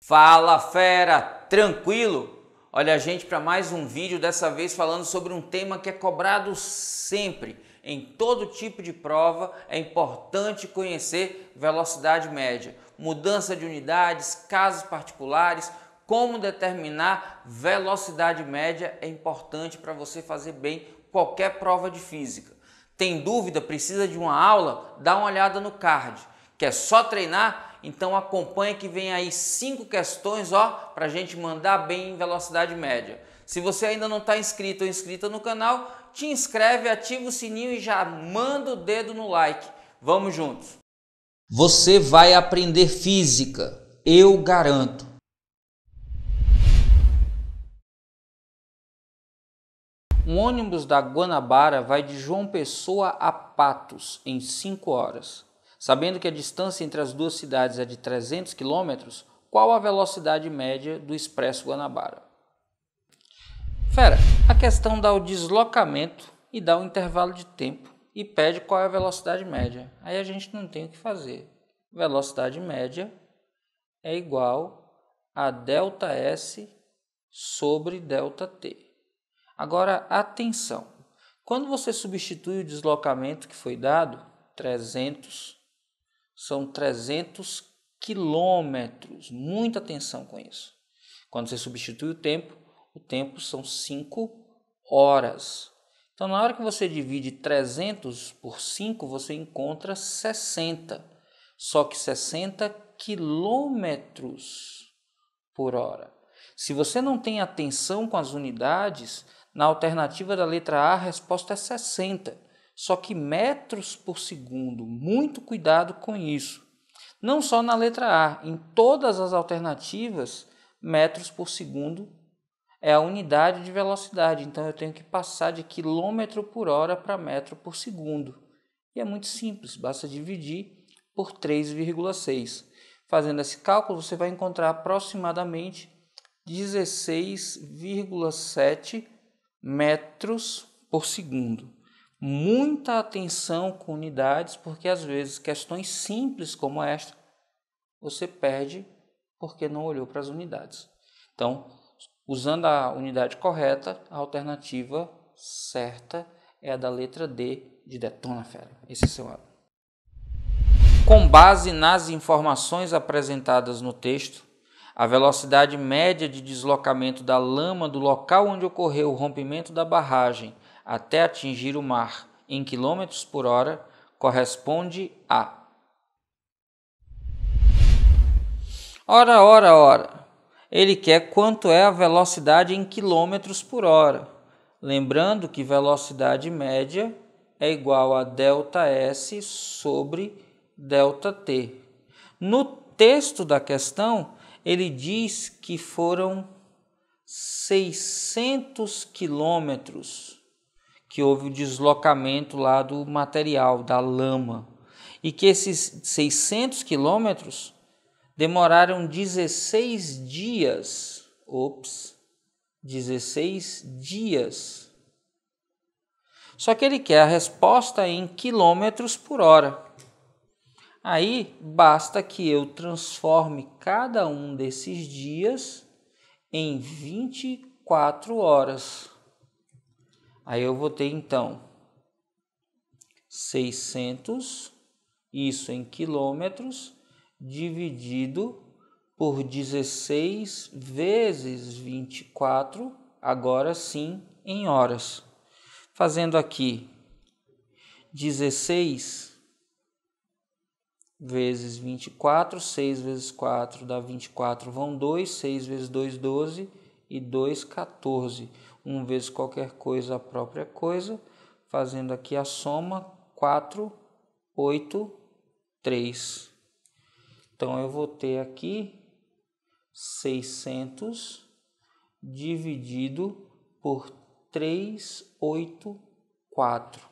Fala fera, tranquilo? Olha a gente para mais um vídeo, dessa vez falando sobre um tema que é cobrado sempre. Em todo tipo de prova é importante conhecer velocidade média, mudança de unidades, casos particulares, como determinar velocidade média é importante para você fazer bem qualquer prova de física. Tem dúvida, precisa de uma aula? Dá uma olhada no card. Quer é só treinar? Então acompanha que vem aí cinco questões, ó, para a gente mandar bem em velocidade média. Se você ainda não está inscrito ou inscrita no canal, te inscreve, ativa o sininho e já manda o dedo no like. Vamos juntos. Você vai aprender física, eu garanto. Um ônibus da Guanabara vai de João Pessoa a Patos em 5 horas. Sabendo que a distância entre as duas cidades é de 300 quilômetros, qual a velocidade média do Expresso Guanabara? Fera, a questão dá o deslocamento e dá o intervalo de tempo e pede qual é a velocidade média. Aí a gente não tem o que fazer. Velocidade média é igual a delta S sobre delta t. Agora, atenção. Quando você substitui o deslocamento que foi dado, 300 são 300 quilômetros. Muita atenção com isso. Quando você substitui o tempo, o tempo são 5 horas. Então, na hora que você divide 300 por 5, você encontra 60. Só que 60 quilômetros por hora. Se você não tem atenção com as unidades, na alternativa da letra A, a resposta é 60 só que metros por segundo. Muito cuidado com isso. Não só na letra A, em todas as alternativas, metros por segundo é a unidade de velocidade. Então eu tenho que passar de quilômetro por hora para metro por segundo. E é muito simples, basta dividir por 3,6. Fazendo esse cálculo, você vai encontrar aproximadamente 16,7 metros por segundo muita atenção com unidades, porque às vezes questões simples como esta você perde porque não olhou para as unidades. Então, usando a unidade correta, a alternativa certa é a da letra D de Detona Fera. Esse é seu aluno. Com base nas informações apresentadas no texto, a velocidade média de deslocamento da lama do local onde ocorreu o rompimento da barragem até atingir o mar em quilômetros por hora corresponde a. Ora, ora, ora. Ele quer quanto é a velocidade em quilômetros por hora. Lembrando que velocidade média é igual a delta S sobre delta T. No texto da questão, ele diz que foram 600 quilômetros que houve o deslocamento lá do material, da lama, e que esses 600 quilômetros demoraram 16 dias. Ops, 16 dias. Só que ele quer a resposta em quilômetros por hora. Aí basta que eu transforme cada um desses dias em 24 horas. Aí eu vou ter então 600, isso em quilômetros, dividido por 16 vezes 24, agora sim em horas. Fazendo aqui 16 vezes 24, 6 vezes 4 dá 24, vão 2, 6 vezes 2, 12 e 2, 14. 1 vezes qualquer coisa, a própria coisa, fazendo aqui a soma 4, 8, 3. Então eu vou ter aqui 600 dividido por 384.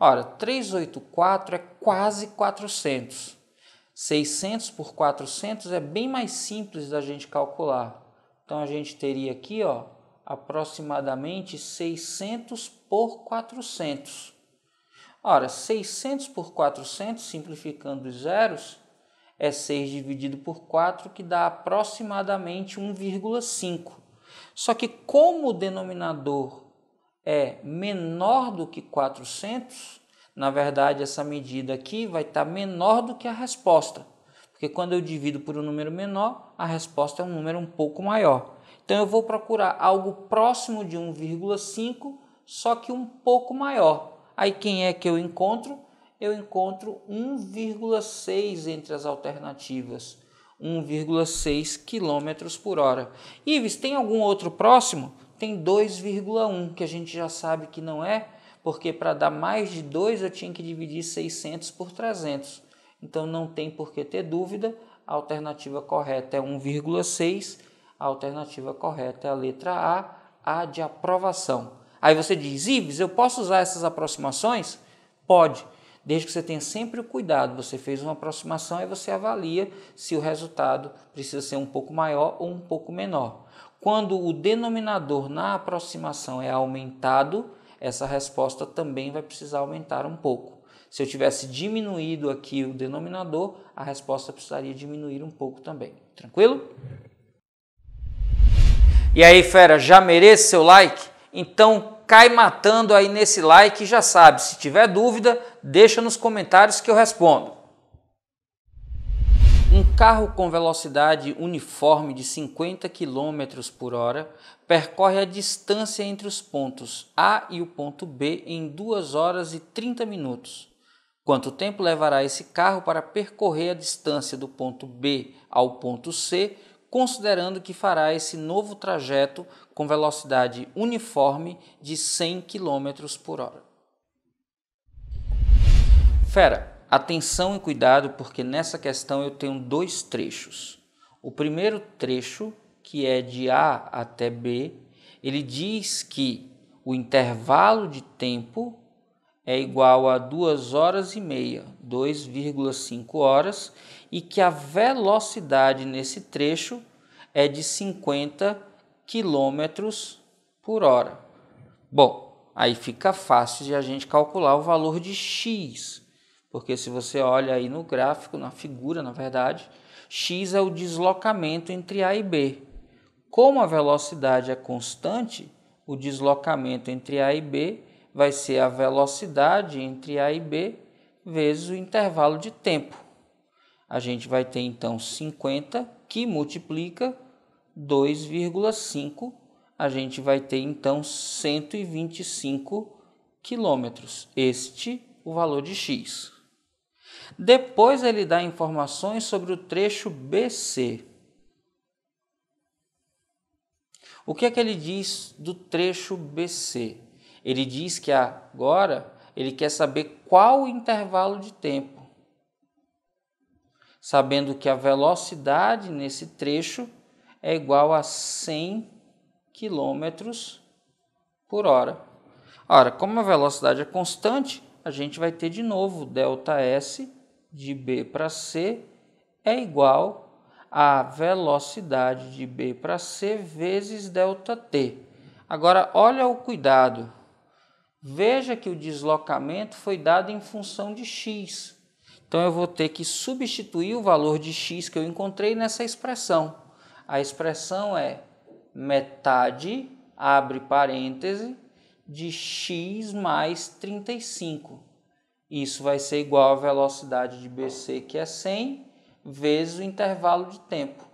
Ora, 384 é quase 400. 600 por 400 é bem mais simples da gente calcular. Então a gente teria aqui, ó, aproximadamente 600 por 400. Ora, 600 por 400, simplificando os zeros, é 6 dividido por 4, que dá aproximadamente 1,5. Só que como o denominador é menor do que 400, na verdade essa medida aqui vai estar tá menor do que a resposta. Porque quando eu divido por um número menor, a resposta é um número um pouco maior. Então eu vou procurar algo próximo de 1,5, só que um pouco maior. Aí quem é que eu encontro? Eu encontro 1,6 entre as alternativas. 1,6 km por hora. Ives, tem algum outro próximo? Tem 2,1, que a gente já sabe que não é, porque para dar mais de 2 eu tinha que dividir 600 por 300. Então não tem por que ter dúvida, a alternativa correta é 1,6 a alternativa correta é a letra A, a de aprovação. Aí você diz, Ives, eu posso usar essas aproximações? Pode, desde que você tenha sempre o cuidado. Você fez uma aproximação e você avalia se o resultado precisa ser um pouco maior ou um pouco menor. Quando o denominador na aproximação é aumentado, essa resposta também vai precisar aumentar um pouco. Se eu tivesse diminuído aqui o denominador, a resposta precisaria diminuir um pouco também. Tranquilo? E aí, fera, já merece seu like? Então cai matando aí nesse like e já sabe, se tiver dúvida, deixa nos comentários que eu respondo. Um carro com velocidade uniforme de 50 km por hora percorre a distância entre os pontos A e o ponto B em 2 horas e 30 minutos. Quanto tempo levará esse carro para percorrer a distância do ponto B ao ponto C considerando que fará esse novo trajeto com velocidade uniforme de 100 km por hora. Fera, atenção e cuidado, porque nessa questão eu tenho dois trechos. O primeiro trecho, que é de A até B, ele diz que o intervalo de tempo é igual a 2 horas e meia, 2,5 horas, e que a velocidade nesse trecho é de 50 km por hora. Bom, aí fica fácil de a gente calcular o valor de x, porque se você olha aí no gráfico, na figura, na verdade, x é o deslocamento entre A e B. Como a velocidade é constante, o deslocamento entre A e B vai ser a velocidade entre A e B vezes o intervalo de tempo. A gente vai ter então 50 que multiplica 2,5, a gente vai ter então 125 quilômetros. Este o valor de x. Depois ele dá informações sobre o trecho BC. O que é que ele diz do trecho BC? Ele diz que agora ele quer saber qual o intervalo de tempo, sabendo que a velocidade nesse trecho é igual a 100 km por hora. Ora, como a velocidade é constante, a gente vai ter de novo delta S de B para C é igual à velocidade de B para C vezes delta T. Agora, olha o cuidado. Veja que o deslocamento foi dado em função de x. Então eu vou ter que substituir o valor de x que eu encontrei nessa expressão. A expressão é metade, abre parêntese, de x mais 35. Isso vai ser igual à velocidade de BC, que é 100, vezes o intervalo de tempo.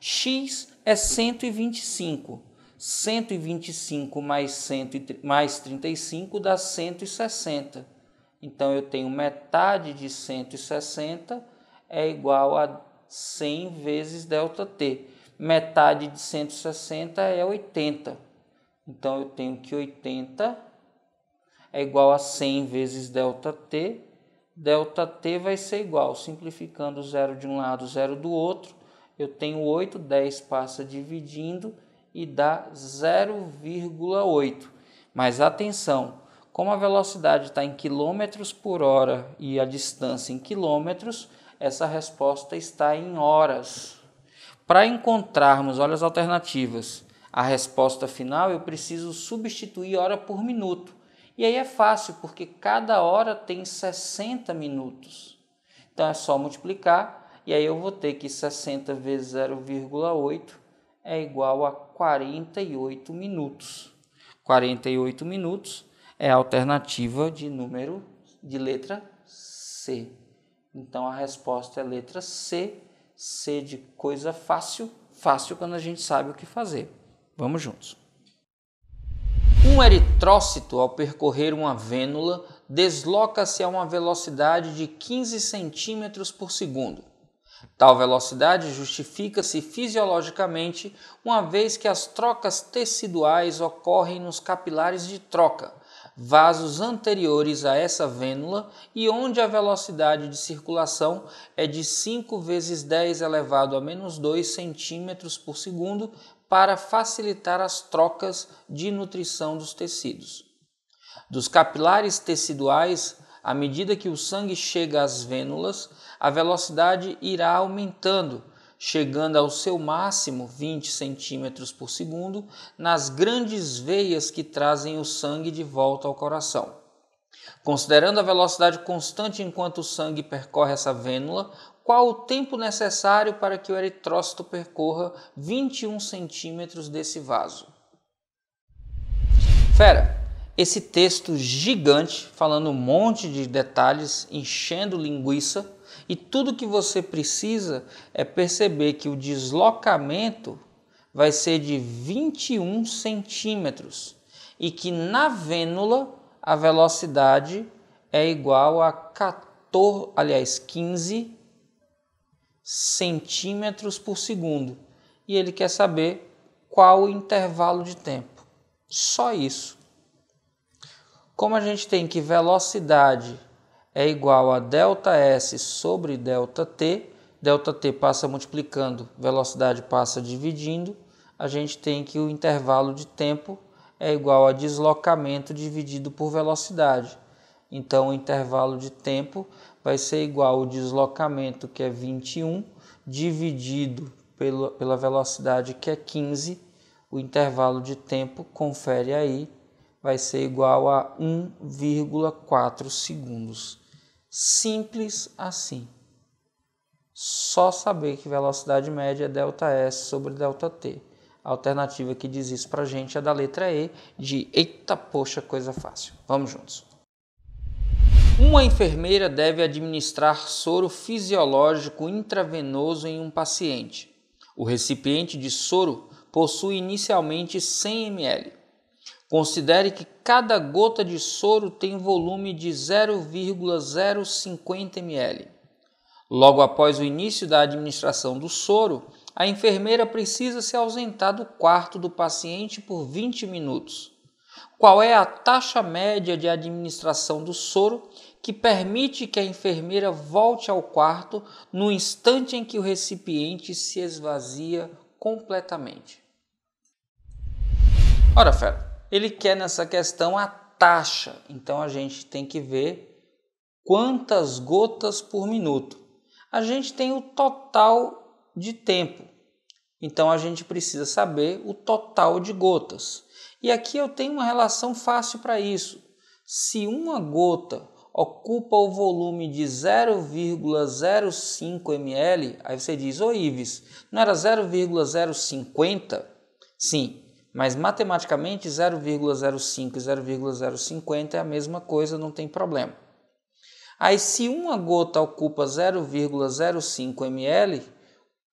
x é 125. 125 mais, 100, mais 35 dá 160. Então, eu tenho metade de 160 é igual a 100 vezes ΔT. Metade de 160 é 80. Então, eu tenho que 80 é igual a 100 vezes ΔT. ΔT vai ser igual, simplificando zero de um lado, zero do outro. Eu tenho 8, 10 passa dividindo e dá 0,8. Mas atenção, como a velocidade está em quilômetros por hora e a distância em quilômetros, essa resposta está em horas. Para encontrarmos, olha as alternativas, a resposta final, eu preciso substituir hora por minuto. E aí é fácil, porque cada hora tem 60 minutos. Então é só multiplicar, e aí eu vou ter que 60 vezes 0,8 é igual a 48 minutos. 48 minutos é a alternativa de número de letra C. Então a resposta é letra C, C de coisa fácil, fácil quando a gente sabe o que fazer. Vamos juntos. Um eritrócito, ao percorrer uma vênula, desloca-se a uma velocidade de 15 centímetros por segundo. Tal velocidade justifica-se fisiologicamente, uma vez que as trocas teciduais ocorrem nos capilares de troca, vasos anteriores a essa vênula e onde a velocidade de circulação é de 5 vezes 10 elevado a menos 2 centímetros por segundo para facilitar as trocas de nutrição dos tecidos. Dos capilares teciduais à medida que o sangue chega às vênulas, a velocidade irá aumentando, chegando ao seu máximo 20 centímetros por segundo nas grandes veias que trazem o sangue de volta ao coração. Considerando a velocidade constante enquanto o sangue percorre essa vênula, qual o tempo necessário para que o eritrócito percorra 21 centímetros desse vaso? Fera, esse texto gigante, falando um monte de detalhes, enchendo linguiça, e tudo que você precisa é perceber que o deslocamento vai ser de 21 centímetros e que na vênula a velocidade é igual a 14, aliás, 15 centímetros por segundo. E ele quer saber qual o intervalo de tempo. Só isso. Como a gente tem que velocidade é igual a ΔS sobre ΔT, ΔT passa multiplicando, velocidade passa dividindo, a gente tem que o intervalo de tempo é igual a deslocamento dividido por velocidade. Então, o intervalo de tempo vai ser igual ao deslocamento, que é 21, dividido pelo, pela velocidade, que é 15. O intervalo de tempo confere aí vai ser igual a 1,4 segundos. Simples assim. Só saber que velocidade média é ΔS sobre ΔT. A alternativa que diz isso para gente é da letra E, de eita poxa, coisa fácil. Vamos juntos. Uma enfermeira deve administrar soro fisiológico intravenoso em um paciente. O recipiente de soro possui inicialmente 100 ml. Considere que cada gota de soro tem volume de 0,050 ml. Logo após o início da administração do soro, a enfermeira precisa se ausentar do quarto do paciente por 20 minutos. Qual é a taxa média de administração do soro que permite que a enfermeira volte ao quarto no instante em que o recipiente se esvazia completamente? Ora, fera, ele quer nessa questão a taxa. Então a gente tem que ver quantas gotas por minuto. A gente tem o total de tempo. Então a gente precisa saber o total de gotas. E aqui eu tenho uma relação fácil para isso. Se uma gota ocupa o volume de 0,05 ml, aí você diz, ô Ives, não era 0,050? Sim, mas matematicamente 0,05 e 0,050 é a mesma coisa, não tem problema. Aí se uma gota ocupa 0,05 ml,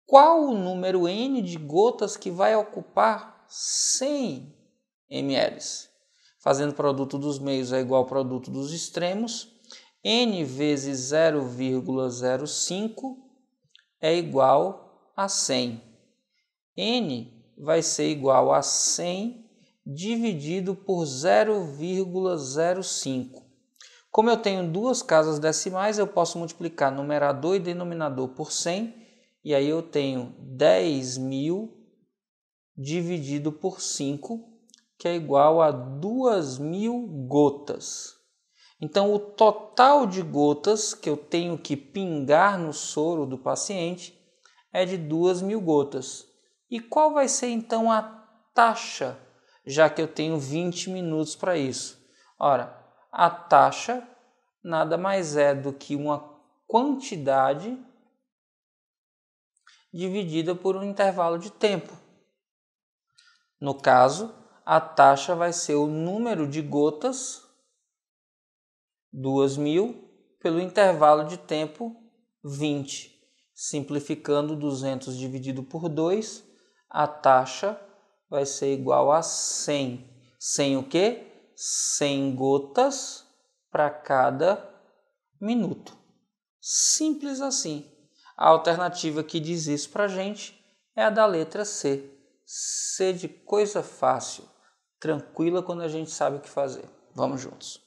qual o número n de gotas que vai ocupar 100 ml? Fazendo produto dos meios é igual ao produto dos extremos, n vezes 0,05 é igual a 100. n vai ser igual a 100 dividido por 0,05. Como eu tenho duas casas decimais, eu posso multiplicar numerador e denominador por 100, e aí eu tenho 10.000 dividido por 5, que é igual a 2.000 gotas. Então, o total de gotas que eu tenho que pingar no soro do paciente é de 2.000 gotas. E qual vai ser então a taxa, já que eu tenho 20 minutos para isso? Ora, a taxa nada mais é do que uma quantidade dividida por um intervalo de tempo. No caso, a taxa vai ser o número de gotas, 2.000, pelo intervalo de tempo 20. Simplificando, 200 dividido por 2 a taxa vai ser igual a 100. 100 o quê? 100 gotas para cada minuto. Simples assim. A alternativa que diz isso para a gente é a da letra C. C de coisa fácil, tranquila quando a gente sabe o que fazer. Vamos juntos.